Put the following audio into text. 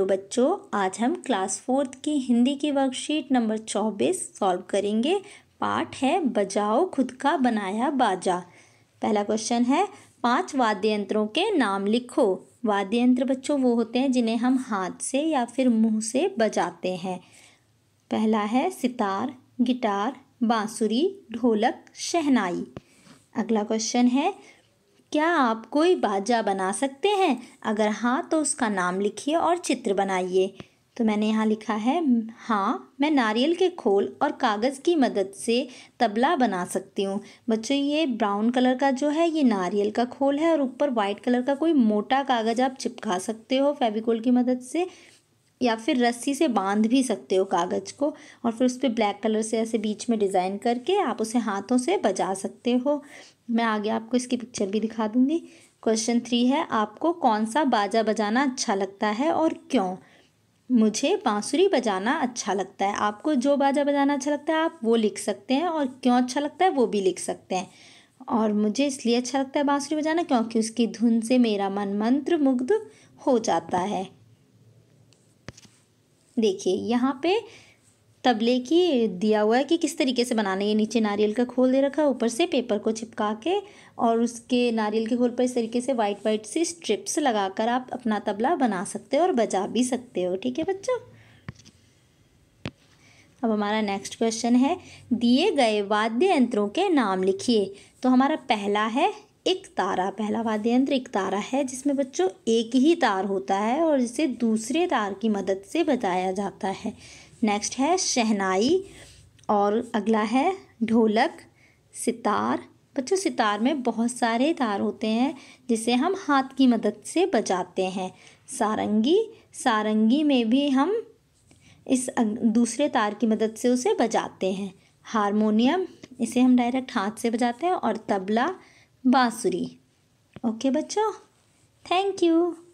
तो बच्चों आज हम क्लास फोर्थ की हिंदी की वर्कशीट नंबर चौबीस सॉल्व करेंगे पाठ है बजाओ खुद का बनाया बाजा पहला क्वेश्चन है पांच वाद्य यंत्रों के नाम लिखो वाद्य यंत्र बच्चों वो होते हैं जिन्हें हम हाथ से या फिर मुंह से बजाते हैं पहला है सितार गिटार बांसुरी ढोलक शहनाई अगला क्वेश्चन है क्या आप कोई बाजा बना सकते हैं अगर हाँ तो उसका नाम लिखिए और चित्र बनाइए तो मैंने यहाँ लिखा है हाँ मैं नारियल के खोल और कागज़ की मदद से तबला बना सकती हूँ बच्चों ये ब्राउन कलर का जो है ये नारियल का खोल है और ऊपर वाइट कलर का कोई मोटा कागज़ आप चिपका सकते हो फेविकोल की मदद से या फिर रस्सी से बांध भी सकते हो कागज़ को और फिर उस पर ब्लैक कलर से ऐसे बीच में डिज़ाइन करके आप उसे हाथों से बजा सकते हो मैं आगे आपको इसकी पिक्चर भी दिखा दूँगी क्वेश्चन थ्री है आपको कौन सा बाजा बजाना अच्छा लगता है और क्यों मुझे बांसुरी बजाना अच्छा लगता है आपको जो बाजा बजाना अच्छा लगता है आप वो लिख सकते हैं और क्यों अच्छा लगता है वो भी लिख सकते हैं और मुझे इसलिए अच्छा लगता है बांसुरी बजाना क्योंकि उसकी धुन से मेरा मन मंत्र मुग्ध हो जाता है देखिए यहाँ पे तबले की दिया हुआ है कि किस तरीके से बनाना है नीचे नारियल का खोल दे रखा है ऊपर से पेपर को चिपका के और उसके नारियल के खोल पर इस तरीके से वाइट वाइट सी स्ट्रिप्स लगाकर आप अपना तबला बना सकते हो और बजा भी सकते हो ठीक है बच्चों अब हमारा नेक्स्ट क्वेश्चन है दिए गए वाद्य यंत्रों के नाम लिखिए तो हमारा पहला है एक तारा पहला वाद्य यंत्र एक तारा है जिसमें बच्चों एक ही तार होता है और इसे दूसरे तार की मदद से बजाया जाता है नेक्स्ट है शहनाई और अगला है ढोलक सितार बच्चों सितार में बहुत सारे तार होते हैं जिसे हम हाथ की मदद से बजाते हैं सारंगी सारंगी में भी हम इस अं, दूसरे तार की मदद से उसे बजाते हैं हारमोनियम इसे हम डायरेक्ट हाथ से बजाते हैं और तबला बाँसुरी ओके बच्चों थैंक यू